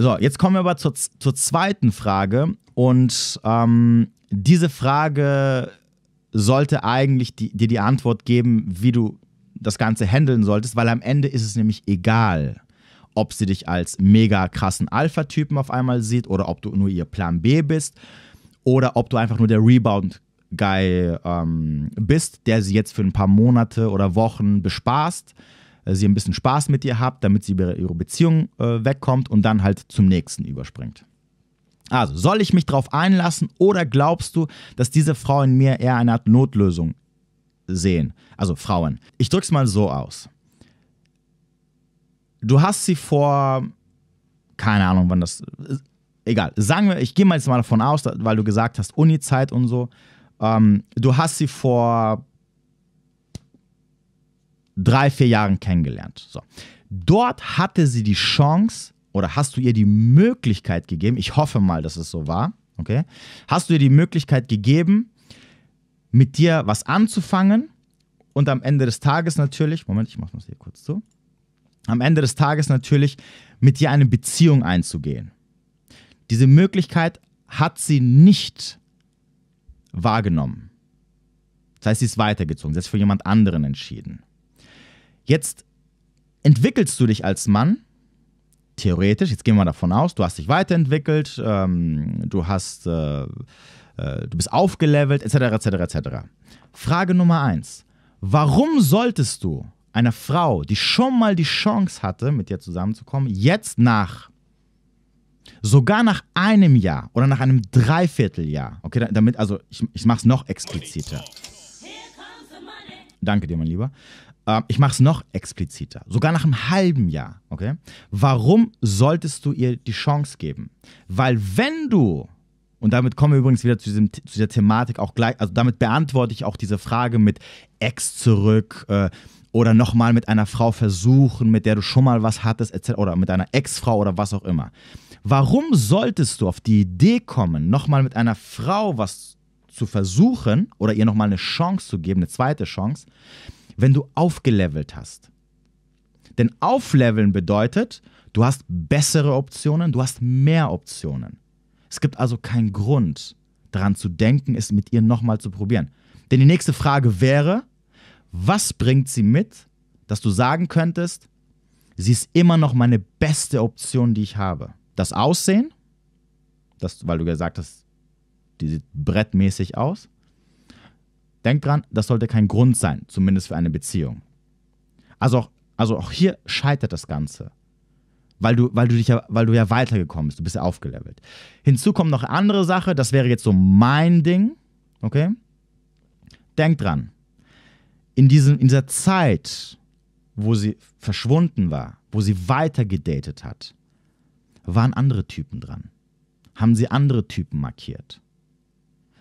So, jetzt kommen wir aber zur, zur zweiten Frage. Und ähm, diese Frage sollte eigentlich die, dir die Antwort geben, wie du das Ganze handeln solltest, weil am Ende ist es nämlich egal, ob sie dich als mega krassen Alpha-Typen auf einmal sieht oder ob du nur ihr Plan B bist oder ob du einfach nur der Rebound-Guy ähm, bist, der sie jetzt für ein paar Monate oder Wochen bespaßt äh, sie ein bisschen Spaß mit ihr habt, damit sie über ihre Beziehung äh, wegkommt und dann halt zum nächsten überspringt. Also, soll ich mich darauf einlassen oder glaubst du, dass diese Frau in mir eher eine Art Notlösung sehen? Also Frauen. Ich drück's mal so aus. Du hast sie vor, keine Ahnung, wann das. Äh, egal, sagen wir, ich gehe mal jetzt mal davon aus, weil du gesagt hast, Uni-Zeit und so. Ähm, du hast sie vor drei, vier Jahren kennengelernt. So. Dort hatte sie die Chance oder hast du ihr die Möglichkeit gegeben, ich hoffe mal, dass es so war, okay? Hast du ihr die Möglichkeit gegeben, mit dir was anzufangen und am Ende des Tages natürlich, Moment, ich mach das hier kurz zu, am Ende des Tages natürlich mit dir eine Beziehung einzugehen. Diese Möglichkeit hat sie nicht wahrgenommen. Das heißt, sie ist weitergezogen, sie hat sich für jemand anderen entschieden. Jetzt entwickelst du dich als Mann, theoretisch, jetzt gehen wir davon aus, du hast dich weiterentwickelt, ähm, du hast, äh, äh, du bist aufgelevelt, etc., etc., etc. Frage Nummer eins. Warum solltest du einer Frau, die schon mal die Chance hatte, mit dir zusammenzukommen, jetzt nach sogar nach einem Jahr oder nach einem Dreivierteljahr, okay, damit, also ich, ich mache es noch expliziter. Danke dir, mein Lieber. Ähm, ich mache es noch expliziter, sogar nach einem halben Jahr. Okay? Warum solltest du ihr die Chance geben? Weil wenn du und damit kommen wir übrigens wieder zu, diesem, zu dieser Thematik auch gleich, also damit beantworte ich auch diese Frage mit Ex zurück äh, oder nochmal mit einer Frau versuchen, mit der du schon mal was hattest, etc. oder mit einer Ex-Frau oder was auch immer. Warum solltest du auf die Idee kommen, nochmal mit einer Frau was zu versuchen oder ihr nochmal eine Chance zu geben, eine zweite Chance, wenn du aufgelevelt hast. Denn aufleveln bedeutet, du hast bessere Optionen, du hast mehr Optionen. Es gibt also keinen Grund, daran zu denken, es mit ihr nochmal zu probieren. Denn die nächste Frage wäre, was bringt sie mit, dass du sagen könntest, sie ist immer noch meine beste Option, die ich habe? Das Aussehen, das, weil du gesagt hast, die sieht brettmäßig aus. Denk dran, das sollte kein Grund sein, zumindest für eine Beziehung. Also auch, also auch hier scheitert das Ganze. Weil du, weil, du dich ja, weil du ja weitergekommen bist, du bist ja aufgelevelt. Hinzu kommt noch eine andere Sache, das wäre jetzt so mein Ding, okay? Denk dran, in, diesem, in dieser Zeit, wo sie verschwunden war, wo sie weiter gedatet hat, waren andere Typen dran. Haben sie andere Typen markiert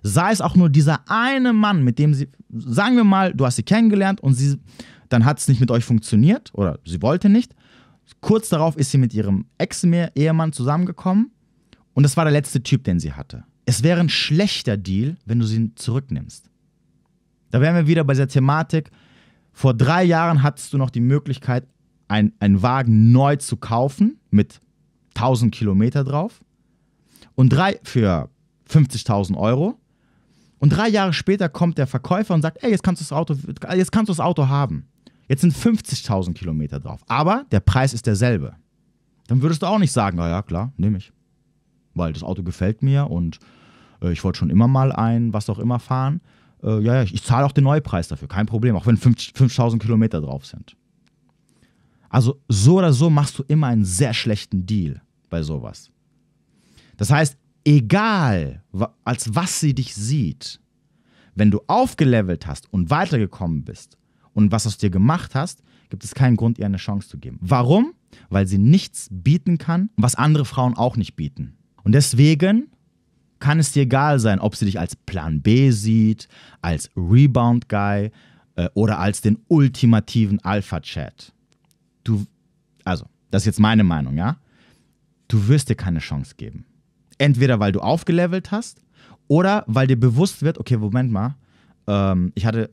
sei es auch nur dieser eine Mann, mit dem sie, sagen wir mal, du hast sie kennengelernt und sie, dann hat es nicht mit euch funktioniert oder sie wollte nicht. Kurz darauf ist sie mit ihrem Ex-Ehemann zusammengekommen und das war der letzte Typ, den sie hatte. Es wäre ein schlechter Deal, wenn du sie zurücknimmst. Da wären wir wieder bei der Thematik, vor drei Jahren hattest du noch die Möglichkeit, ein, einen Wagen neu zu kaufen mit 1000 Kilometer drauf und drei für 50.000 Euro und drei Jahre später kommt der Verkäufer und sagt, ey, jetzt kannst du das Auto, jetzt kannst du das Auto haben. Jetzt sind 50.000 Kilometer drauf, aber der Preis ist derselbe. Dann würdest du auch nicht sagen, naja, klar, nehme ich. Weil das Auto gefällt mir und äh, ich wollte schon immer mal ein, was auch immer fahren. Äh, ja, ich, ich zahle auch den Neupreis dafür, kein Problem, auch wenn 5.000 Kilometer drauf sind. Also so oder so machst du immer einen sehr schlechten Deal bei sowas. Das heißt, egal als was sie dich sieht, wenn du aufgelevelt hast und weitergekommen bist und was aus dir gemacht hast, gibt es keinen Grund, ihr eine Chance zu geben. Warum? Weil sie nichts bieten kann, was andere Frauen auch nicht bieten. Und deswegen kann es dir egal sein, ob sie dich als Plan B sieht, als Rebound-Guy äh, oder als den ultimativen Alpha-Chat. Du, also, das ist jetzt meine Meinung, ja? Du wirst dir keine Chance geben. Entweder weil du aufgelevelt hast oder weil dir bewusst wird, okay, Moment mal, ähm, ich hatte,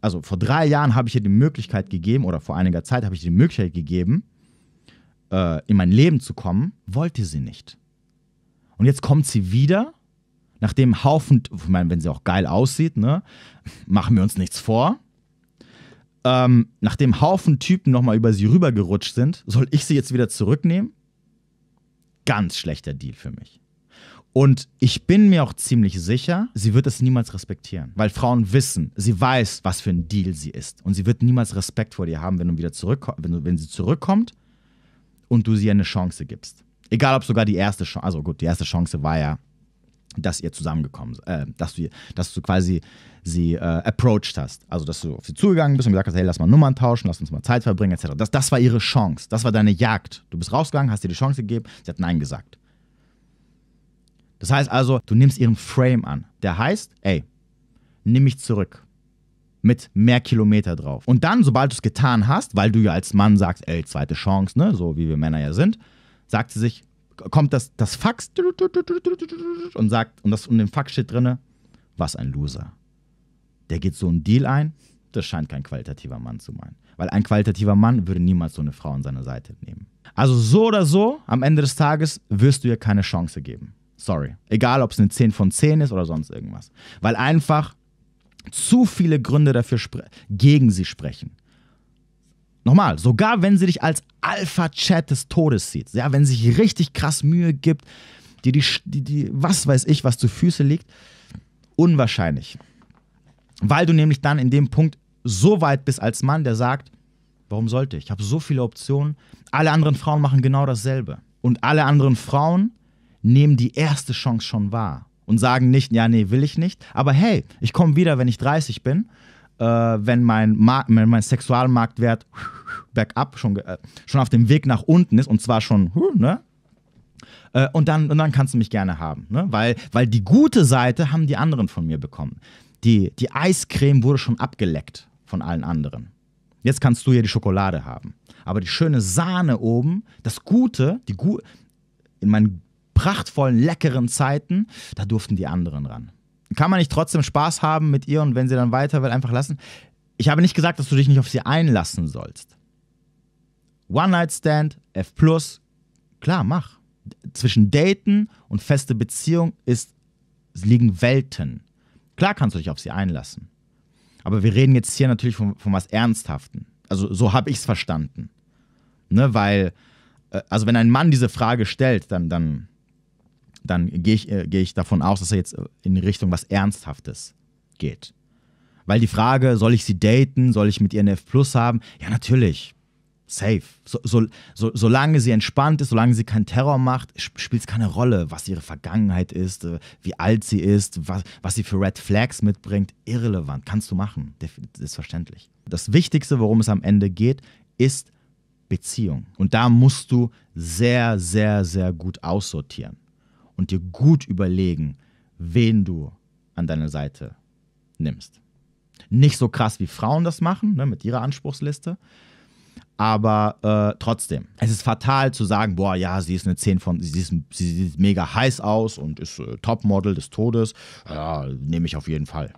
also vor drei Jahren habe ich dir die Möglichkeit gegeben oder vor einiger Zeit habe ich dir die Möglichkeit gegeben, äh, in mein Leben zu kommen, wollte sie nicht. Und jetzt kommt sie wieder, nachdem Haufen, ich meine, wenn sie auch geil aussieht, ne, machen wir uns nichts vor. Ähm, nachdem Haufen Typen nochmal über sie rübergerutscht sind, soll ich sie jetzt wieder zurücknehmen? Ganz schlechter Deal für mich. Und ich bin mir auch ziemlich sicher, sie wird es niemals respektieren. Weil Frauen wissen, sie weiß, was für ein Deal sie ist. Und sie wird niemals Respekt vor dir haben, wenn du wieder wenn, du, wenn sie zurückkommt und du sie eine Chance gibst. Egal ob sogar die erste Chance, also gut, die erste Chance war ja, dass ihr zusammengekommen äh, dass du, dass du quasi sie äh, approached hast. Also dass du auf sie zugegangen bist und gesagt hast, hey, lass mal Nummern tauschen, lass uns mal Zeit verbringen, etc. Das, das war ihre Chance. Das war deine Jagd. Du bist rausgegangen, hast dir die Chance gegeben, sie hat Nein gesagt. Das heißt also, du nimmst ihren Frame an. Der heißt, ey, nimm mich zurück. Mit mehr Kilometer drauf. Und dann, sobald du es getan hast, weil du ja als Mann sagst, ey, zweite Chance, ne, so wie wir Männer ja sind, sagt sie sich, kommt das, das Fax und sagt, und das und dem Fax steht drin, was ein Loser. Der geht so einen Deal ein, das scheint kein qualitativer Mann zu meinen. Weil ein qualitativer Mann würde niemals so eine Frau an seine Seite nehmen. Also so oder so, am Ende des Tages wirst du ihr keine Chance geben. Sorry. Egal, ob es eine 10 von 10 ist oder sonst irgendwas. Weil einfach zu viele Gründe dafür gegen sie sprechen. Nochmal, sogar wenn sie dich als Alpha-Chat des Todes sieht, ja, wenn sie sich richtig krass Mühe gibt, dir die, die, die, was weiß ich, was zu Füße liegt, unwahrscheinlich. Weil du nämlich dann in dem Punkt so weit bist als Mann, der sagt, warum sollte ich? Ich habe so viele Optionen. Alle anderen Frauen machen genau dasselbe. Und alle anderen Frauen nehmen die erste Chance schon wahr und sagen nicht, ja, nee, will ich nicht. Aber hey, ich komme wieder, wenn ich 30 bin, äh, wenn mein, Mark-, mein Sexualmarktwert bergab schon, äh, schon auf dem Weg nach unten ist und zwar schon, ne? Äh, und dann, und dann kannst du mich gerne haben. Ne? Weil, weil die gute Seite haben die anderen von mir bekommen. Die, die Eiscreme wurde schon abgeleckt von allen anderen. Jetzt kannst du hier die Schokolade haben. Aber die schöne Sahne oben, das Gute, die Gu in meinen prachtvollen, leckeren Zeiten, da durften die anderen ran. Kann man nicht trotzdem Spaß haben mit ihr und wenn sie dann weiter will, einfach lassen? Ich habe nicht gesagt, dass du dich nicht auf sie einlassen sollst. One-Night-Stand, F, klar, mach. Zwischen Daten und feste Beziehung ist, liegen Welten. Klar kannst du dich auf sie einlassen. Aber wir reden jetzt hier natürlich von, von was Ernsthaften. Also so habe ich es verstanden. Ne, weil, äh, also wenn ein Mann diese Frage stellt, dann, dann dann gehe ich, äh, geh ich davon aus, dass er jetzt äh, in Richtung was Ernsthaftes geht. Weil die Frage, soll ich sie daten, soll ich mit ihr ein F Plus haben? Ja, natürlich. Safe. So, so, so, solange sie entspannt ist, solange sie keinen Terror macht, spielt es keine Rolle, was ihre Vergangenheit ist, äh, wie alt sie ist, was, was sie für Red Flags mitbringt. Irrelevant. Kannst du machen. Ist verständlich. Das Wichtigste, worum es am Ende geht, ist Beziehung. Und da musst du sehr, sehr, sehr gut aussortieren und dir gut überlegen, wen du an deine Seite nimmst. Nicht so krass, wie Frauen das machen, ne, mit ihrer Anspruchsliste. Aber äh, trotzdem, es ist fatal zu sagen, boah, ja, sie ist eine 10 von, sie, ist, sie sieht mega heiß aus und ist äh, Topmodel des Todes. Ja, nehme ich auf jeden Fall.